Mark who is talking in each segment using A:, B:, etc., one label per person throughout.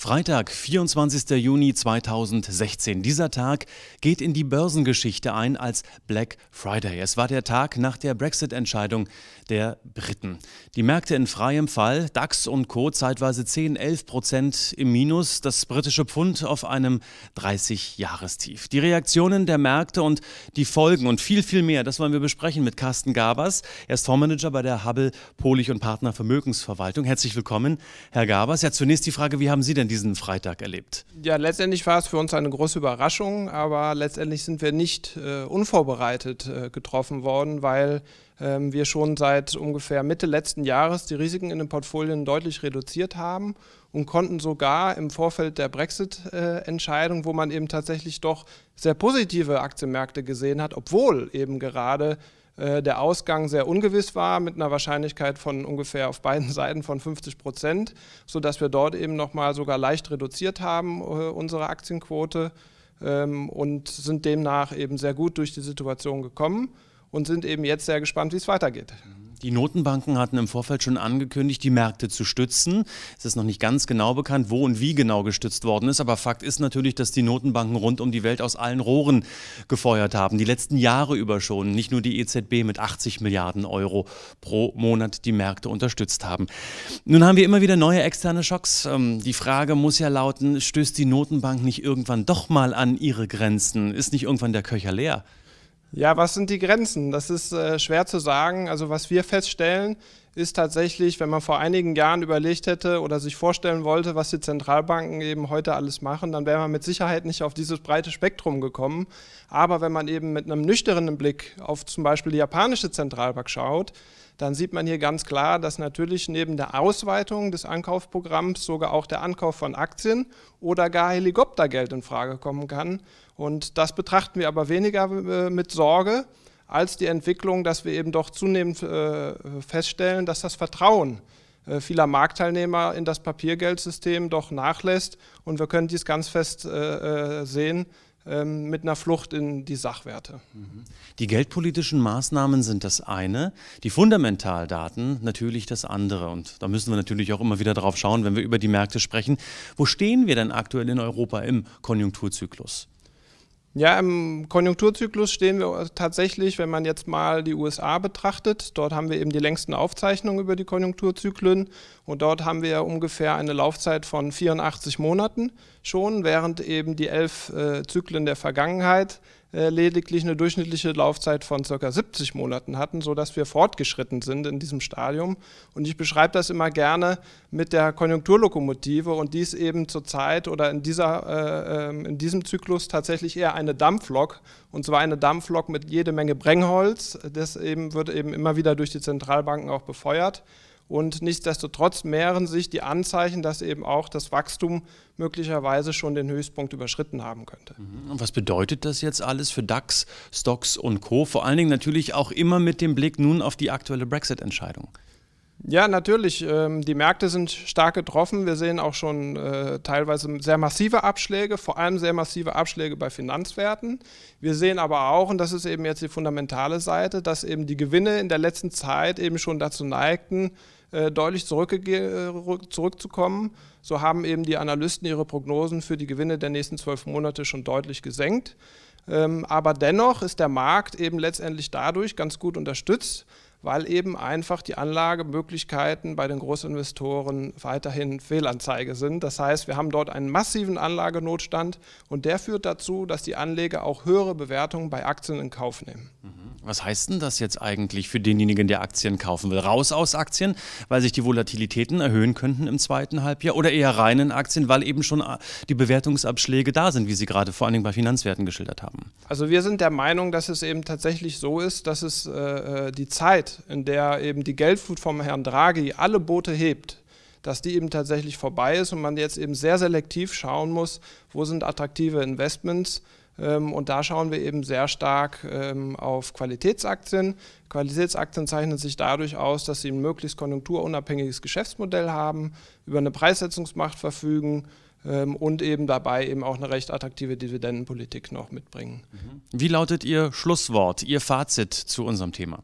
A: Freitag, 24. Juni 2016. Dieser Tag geht in die Börsengeschichte ein als Black Friday. Es war der Tag nach der Brexit-Entscheidung der Briten. Die Märkte in freiem Fall, DAX und Co. zeitweise 10, 11 Prozent im Minus, das britische Pfund auf einem 30-Jahrestief. Die Reaktionen der Märkte und die Folgen und viel, viel mehr, das wollen wir besprechen mit Carsten Gabers. Er ist Fondsmanager bei der Hubble Polich und Partner Vermögensverwaltung. Herzlich willkommen, Herr Gabers. Ja, zunächst die Frage, wie haben Sie denn denn diesen Freitag erlebt?
B: Ja, letztendlich war es für uns eine große Überraschung, aber letztendlich sind wir nicht äh, unvorbereitet äh, getroffen worden, weil ähm, wir schon seit ungefähr Mitte letzten Jahres die Risiken in den Portfolien deutlich reduziert haben und konnten sogar im Vorfeld der Brexit-Entscheidung, wo man eben tatsächlich doch sehr positive Aktienmärkte gesehen hat, obwohl eben gerade äh, der Ausgang sehr ungewiss war, mit einer Wahrscheinlichkeit von ungefähr auf beiden Seiten von 50 Prozent, sodass wir dort eben nochmal sogar leicht reduziert haben, äh, unsere Aktienquote, ähm, und sind demnach eben sehr gut durch die Situation gekommen und sind eben jetzt sehr gespannt, wie es weitergeht.
A: Die Notenbanken hatten im Vorfeld schon angekündigt, die Märkte zu stützen. Es ist noch nicht ganz genau bekannt, wo und wie genau gestützt worden ist, aber Fakt ist natürlich, dass die Notenbanken rund um die Welt aus allen Rohren gefeuert haben, die letzten Jahre über schon, nicht nur die EZB mit 80 Milliarden Euro pro Monat die Märkte unterstützt haben. Nun haben wir immer wieder neue externe Schocks. Ähm, die Frage muss ja lauten, stößt die Notenbank nicht irgendwann doch mal an ihre Grenzen? Ist nicht irgendwann der Köcher leer?
B: Ja, was sind die Grenzen? Das ist äh, schwer zu sagen. Also was wir feststellen, ist tatsächlich, wenn man vor einigen Jahren überlegt hätte oder sich vorstellen wollte, was die Zentralbanken eben heute alles machen, dann wäre man mit Sicherheit nicht auf dieses breite Spektrum gekommen. Aber wenn man eben mit einem nüchternen Blick auf zum Beispiel die japanische Zentralbank schaut, dann sieht man hier ganz klar, dass natürlich neben der Ausweitung des Ankaufprogramms sogar auch der Ankauf von Aktien oder gar Helikoptergeld in Frage kommen kann. Und das betrachten wir aber weniger äh, mit Sorge, als die Entwicklung, dass wir eben doch zunehmend äh, feststellen, dass das Vertrauen äh, vieler Marktteilnehmer in das Papiergeldsystem doch nachlässt. Und wir können dies ganz fest äh, äh sehen ähm, mit einer Flucht in die Sachwerte. Mhm.
A: Die geldpolitischen Maßnahmen sind das eine, die Fundamentaldaten natürlich das andere. Und da müssen wir natürlich auch immer wieder drauf schauen, wenn wir über die Märkte sprechen. Wo stehen wir denn aktuell in Europa im Konjunkturzyklus?
B: Ja, im Konjunkturzyklus stehen wir tatsächlich, wenn man jetzt mal die USA betrachtet, dort haben wir eben die längsten Aufzeichnungen über die Konjunkturzyklen und dort haben wir ungefähr eine Laufzeit von 84 Monaten schon, während eben die elf äh, Zyklen der Vergangenheit äh, lediglich eine durchschnittliche Laufzeit von ca. 70 Monaten hatten, sodass wir fortgeschritten sind in diesem Stadium. Und ich beschreibe das immer gerne mit der Konjunkturlokomotive und dies eben zur Zeit oder in, dieser, äh, ähm, in diesem Zyklus tatsächlich eher eine Dampflok und zwar eine Dampflok mit jede Menge Brennholz. Das eben wird eben immer wieder durch die Zentralbanken auch befeuert. Und nichtsdestotrotz mehren sich die Anzeichen, dass eben auch das Wachstum möglicherweise schon den Höchstpunkt überschritten haben könnte.
A: Mhm. Und was bedeutet das jetzt alles für DAX, Stocks und Co? Vor allen Dingen natürlich auch immer mit dem Blick nun auf die aktuelle Brexit-Entscheidung.
B: Ja, natürlich. Ähm, die Märkte sind stark getroffen. Wir sehen auch schon äh, teilweise sehr massive Abschläge, vor allem sehr massive Abschläge bei Finanzwerten. Wir sehen aber auch, und das ist eben jetzt die fundamentale Seite, dass eben die Gewinne in der letzten Zeit eben schon dazu neigten, äh, deutlich zurückzukommen. So haben eben die Analysten ihre Prognosen für die Gewinne der nächsten zwölf Monate schon deutlich gesenkt. Ähm, aber dennoch ist der Markt eben letztendlich dadurch ganz gut unterstützt, weil eben einfach die Anlagemöglichkeiten bei den Großinvestoren weiterhin Fehlanzeige sind. Das heißt, wir haben dort einen massiven Anlagenotstand und der führt dazu, dass die Anleger auch höhere Bewertungen bei Aktien in Kauf nehmen. Mhm.
A: Was heißt denn das jetzt eigentlich für denjenigen, der Aktien kaufen will? Raus aus Aktien, weil sich die Volatilitäten erhöhen könnten im zweiten Halbjahr oder eher rein in Aktien, weil eben schon äh, die Bewertungsabschläge da sind, wie Sie gerade vor allen Dingen bei Finanzwerten geschildert haben?
B: Also wir sind der Meinung, dass es eben tatsächlich so ist, dass es äh, äh, die Zeit, in der eben die Geldflut vom Herrn Draghi alle Boote hebt, dass die eben tatsächlich vorbei ist und man jetzt eben sehr selektiv schauen muss, wo sind attraktive Investments. Ähm, und da schauen wir eben sehr stark ähm, auf Qualitätsaktien. Qualitätsaktien zeichnen sich dadurch aus, dass sie ein möglichst konjunkturunabhängiges Geschäftsmodell haben, über eine Preissetzungsmacht verfügen, ähm, und eben dabei eben auch eine recht attraktive Dividendenpolitik noch mitbringen.
A: Wie lautet Ihr Schlusswort, Ihr Fazit zu unserem Thema?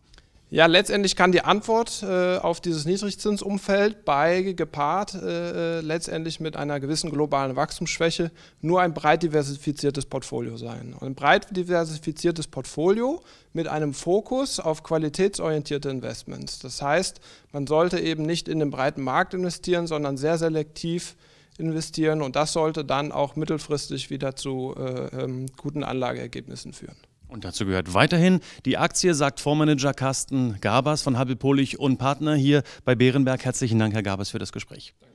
B: Ja, letztendlich kann die Antwort äh, auf dieses Niedrigzinsumfeld bei gepaart äh, äh, letztendlich mit einer gewissen globalen Wachstumsschwäche nur ein breit diversifiziertes Portfolio sein. ein breit diversifiziertes Portfolio mit einem Fokus auf qualitätsorientierte Investments. Das heißt, man sollte eben nicht in den breiten Markt investieren, sondern sehr selektiv investieren und das sollte dann auch mittelfristig wieder zu äh, ähm, guten Anlageergebnissen
A: führen. Und dazu gehört weiterhin die Aktie, sagt Fondsmanager Carsten Gabers von Habel Polich und Partner hier bei Bärenberg. Herzlichen Dank, Herr Gabers, für das Gespräch. Danke.